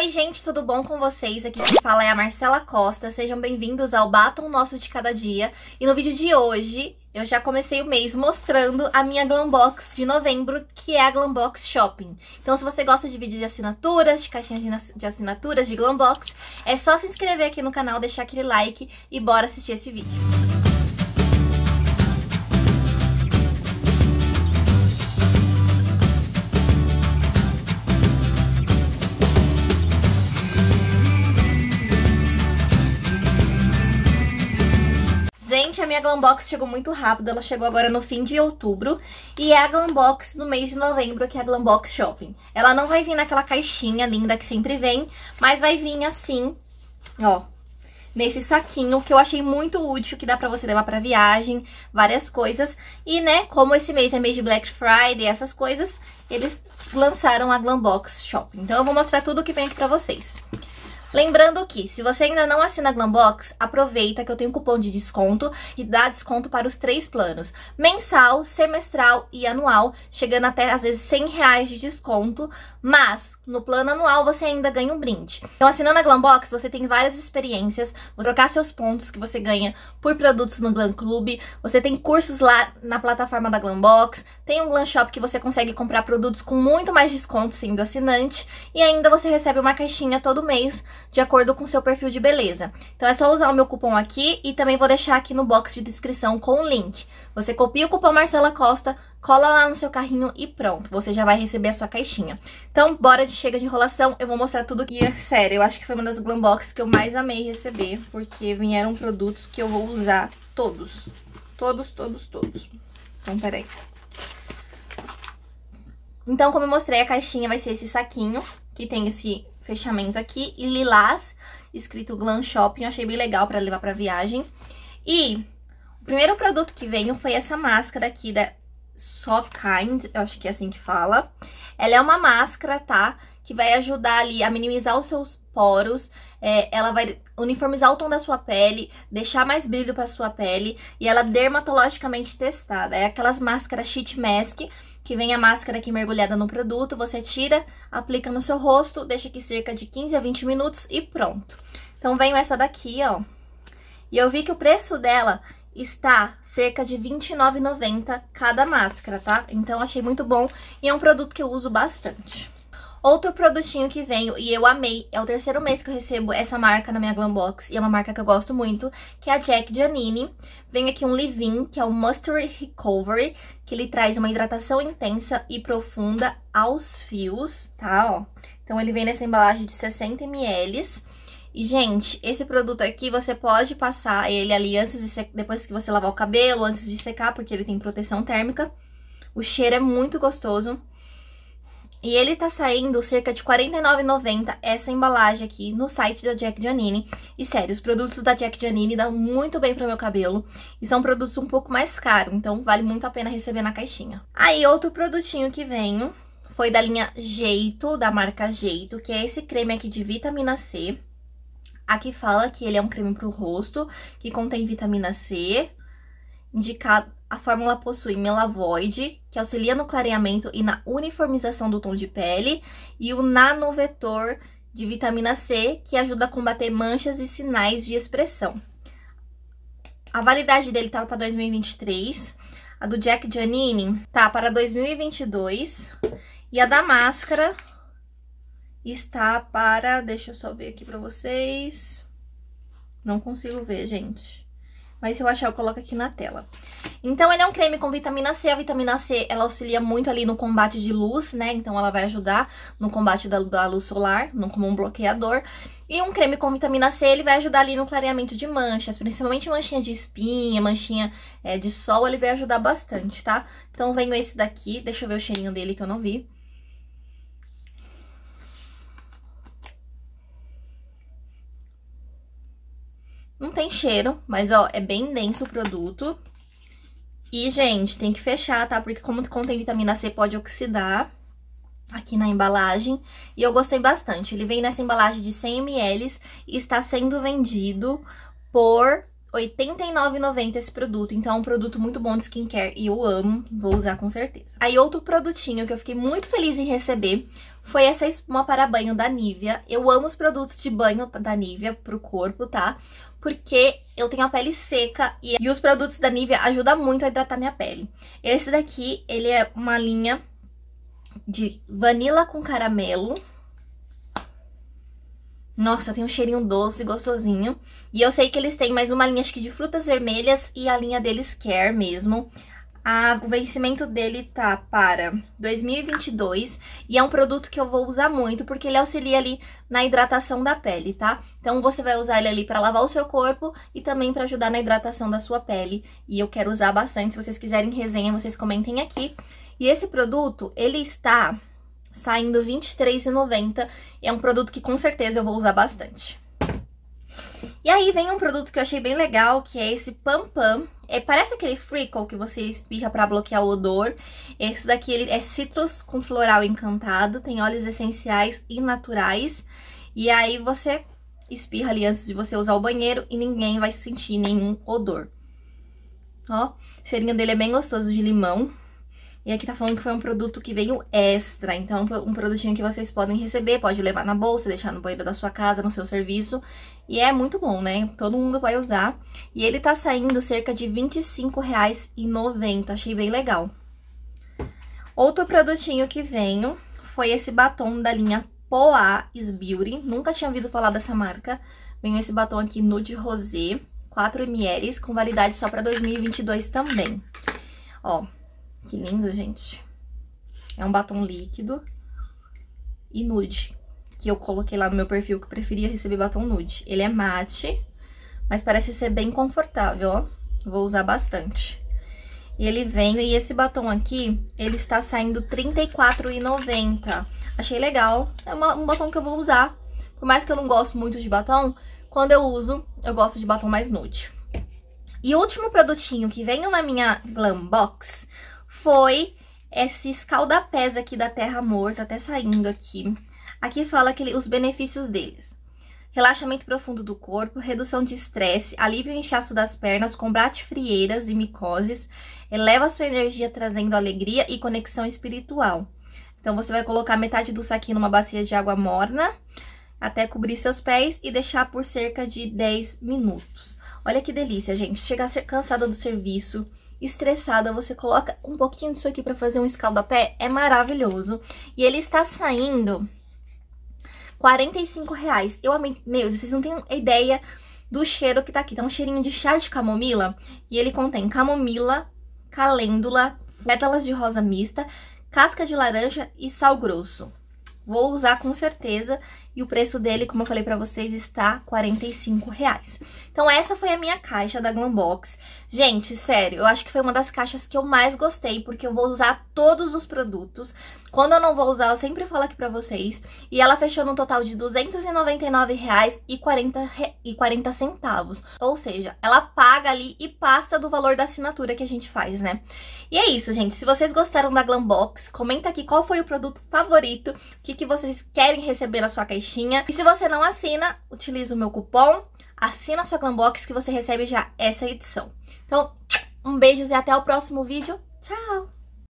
Oi, gente, tudo bom com vocês? Aqui quem fala é a Marcela Costa. Sejam bem-vindos ao Batom Nosso de Cada Dia. E no vídeo de hoje, eu já comecei o mês mostrando a minha Glambox de novembro, que é a Glambox Shopping. Então, se você gosta de vídeos de assinaturas, de caixinhas de assinaturas, de Glambox, é só se inscrever aqui no canal, deixar aquele like e bora assistir esse vídeo. minha Glambox chegou muito rápido, ela chegou agora no fim de outubro. E é a Glambox do mês de novembro, que é a Glambox Shopping. Ela não vai vir naquela caixinha linda que sempre vem, mas vai vir assim, ó, nesse saquinho que eu achei muito útil, que dá pra você levar pra viagem, várias coisas. E, né, como esse mês é mês de Black Friday, essas coisas, eles lançaram a Glambox shopping. Então eu vou mostrar tudo o que vem aqui pra vocês. Lembrando que, se você ainda não assina a Glambox, aproveita que eu tenho um cupom de desconto que dá desconto para os três planos. Mensal, semestral e anual, chegando até, às vezes, 100 reais de desconto. Mas, no plano anual, você ainda ganha um brinde. Então, assinando a Glambox, você tem várias experiências. Você trocar seus pontos que você ganha por produtos no Glam Club. Você tem cursos lá na plataforma da Glambox. Tem um Glam Shop que você consegue comprar produtos com muito mais desconto sendo assinante. E ainda você recebe uma caixinha todo mês de acordo com seu perfil de beleza. Então é só usar o meu cupom aqui e também vou deixar aqui no box de descrição com o link. Você copia o cupom Marcela Costa, cola lá no seu carrinho e pronto, você já vai receber a sua caixinha. Então bora de chega de enrolação, eu vou mostrar tudo. E é sério, eu acho que foi uma das glam box que eu mais amei receber, porque vieram produtos que eu vou usar todos. Todos, todos, todos. Então peraí. Então, como eu mostrei, a caixinha vai ser esse saquinho, que tem esse fechamento aqui. E lilás, escrito Glam Shopping, eu achei bem legal pra levar pra viagem. E o primeiro produto que veio foi essa máscara aqui da So Kind, eu acho que é assim que fala. Ela é uma máscara, tá? que vai ajudar ali a minimizar os seus poros, é, ela vai uniformizar o tom da sua pele, deixar mais brilho para sua pele e ela é dermatologicamente testada. É aquelas máscaras sheet mask que vem a máscara aqui mergulhada no produto, você tira, aplica no seu rosto, deixa aqui cerca de 15 a 20 minutos e pronto. Então venho essa daqui, ó. E eu vi que o preço dela está cerca de R$29,90 cada máscara, tá? Então achei muito bom e é um produto que eu uso bastante. Outro produtinho que veio, e eu amei, é o terceiro mês que eu recebo essa marca na minha Glambox, e é uma marca que eu gosto muito, que é a Jack Giannini. Vem aqui um leave-in, que é o Mustard Recovery, que ele traz uma hidratação intensa e profunda aos fios, tá, ó. Então ele vem nessa embalagem de 60ml. E, gente, esse produto aqui você pode passar ele ali antes de secar, depois que você lavar o cabelo, antes de secar, porque ele tem proteção térmica. O cheiro é muito gostoso. E ele tá saindo cerca de R$ 49,90 essa embalagem aqui no site da Jack Giannini. E sério, os produtos da Jack Giannini dão muito bem pro meu cabelo. E são produtos um pouco mais caros, então vale muito a pena receber na caixinha. Aí, outro produtinho que venho foi da linha Jeito, da marca Jeito, que é esse creme aqui de vitamina C. Aqui fala que ele é um creme pro rosto, que contém vitamina C, indicado, a fórmula possui melavoide, que auxilia no clareamento e na uniformização do tom de pele, e o nanovetor de vitamina C, que ajuda a combater manchas e sinais de expressão. A validade dele estava para 2023, a do Jack Giannini tá para 2022 e a da máscara está para, deixa eu só ver aqui para vocês. Não consigo ver, gente mas se eu achar eu coloco aqui na tela. Então ele é um creme com vitamina C, a vitamina C ela auxilia muito ali no combate de luz, né, então ela vai ajudar no combate da, da luz solar, não como um bloqueador. E um creme com vitamina C, ele vai ajudar ali no clareamento de manchas, principalmente manchinha de espinha, manchinha é, de sol, ele vai ajudar bastante, tá? Então venho esse daqui, deixa eu ver o cheirinho dele que eu não vi. Não tem cheiro, mas ó, é bem denso o produto. E, gente, tem que fechar, tá? Porque como contém vitamina C, pode oxidar aqui na embalagem. E eu gostei bastante. Ele vem nessa embalagem de 100ml e está sendo vendido por R$89,90 esse produto, então é um produto muito bom de skincare e eu amo, vou usar com certeza. Aí outro produtinho que eu fiquei muito feliz em receber foi essa espuma para banho da Nivea. Eu amo os produtos de banho da Nivea pro corpo, tá? Porque eu tenho a pele seca e, e os produtos da Nivea ajudam muito a hidratar minha pele. Esse daqui, ele é uma linha de vanilla com caramelo, nossa, tem um cheirinho doce, gostosinho. E eu sei que eles têm mais uma linha, acho que de frutas vermelhas e a linha deles Care mesmo. o vencimento dele tá para 2022 e é um produto que eu vou usar muito porque ele auxilia ali na hidratação da pele, tá? Então você vai usar ele ali para lavar o seu corpo e também para ajudar na hidratação da sua pele. E eu quero usar bastante, se vocês quiserem resenha, vocês comentem aqui. E esse produto, ele está saindo R$ 23,90. É um produto que com certeza eu vou usar bastante. E aí vem um produto que eu achei bem legal, que é esse Pam Pam. É, parece aquele Freckle que você espirra para bloquear o odor. Esse daqui ele é citrus com floral encantado, tem óleos essenciais e naturais. E aí você espirra ali antes de você usar o banheiro e ninguém vai sentir nenhum odor. Ó, o cheirinho dele é bem gostoso de limão. E aqui tá falando que foi um produto que veio extra, então um produtinho que vocês podem receber, pode levar na bolsa, deixar no banheiro da sua casa, no seu serviço. E é muito bom, né? Todo mundo vai usar. E ele tá saindo cerca de R$25,90, achei bem legal. Outro produtinho que veio foi esse batom da linha Poa Is Beauty. Nunca tinha ouvido falar dessa marca. Venho esse batom aqui nude rosé, 4ml, com validade só pra 2022 também. Ó, que lindo, gente. É um batom líquido e nude, que eu coloquei lá no meu perfil, que preferia receber batom nude. Ele é mate, mas parece ser bem confortável, ó. Vou usar bastante. E ele vem, e esse batom aqui, ele está saindo R$34,90. Achei legal, é uma, um batom que eu vou usar. Por mais que eu não gosto muito de batom, quando eu uso, eu gosto de batom mais nude. E o último produtinho que vem na minha Glam Box foi esse escaldapés aqui da Terra Morta, até saindo aqui. Aqui fala que ele, os benefícios deles. Relaxamento profundo do corpo, redução de estresse, alívio e inchaço das pernas, combate frieiras e micoses, eleva sua energia trazendo alegria e conexão espiritual. Então você vai colocar metade do saquinho numa bacia de água morna, até cobrir seus pés e deixar por cerca de 10 minutos. Olha que delícia, gente. Chegar a ser cansada do serviço, estressada, você coloca um pouquinho disso aqui para fazer um escaldapé, é maravilhoso. E ele está saindo 45 reais. Eu amei, meu, vocês não têm ideia do cheiro que tá aqui. Tá um cheirinho de chá de camomila e ele contém camomila, calêndula, pétalas de rosa mista, casca de laranja e sal grosso. Vou usar com certeza e o preço dele, como eu falei pra vocês, está R$ reais. Então essa foi a minha caixa da Glambox. Gente, sério, eu acho que foi uma das caixas que eu mais gostei, porque eu vou usar todos os produtos. Quando eu não vou usar, eu sempre falo aqui pra vocês. E ela fechou num total de R$299,40. E centavos. Ou seja, ela paga ali e passa do valor da assinatura que a gente faz, né? E é isso, gente. Se vocês gostaram da Glambox, comenta aqui qual foi o produto favorito que que vocês querem receber na sua caixinha. E se você não assina, utiliza o meu cupom, assina a sua Clambox que você recebe já essa edição. Então, um beijo e até o próximo vídeo. Tchau!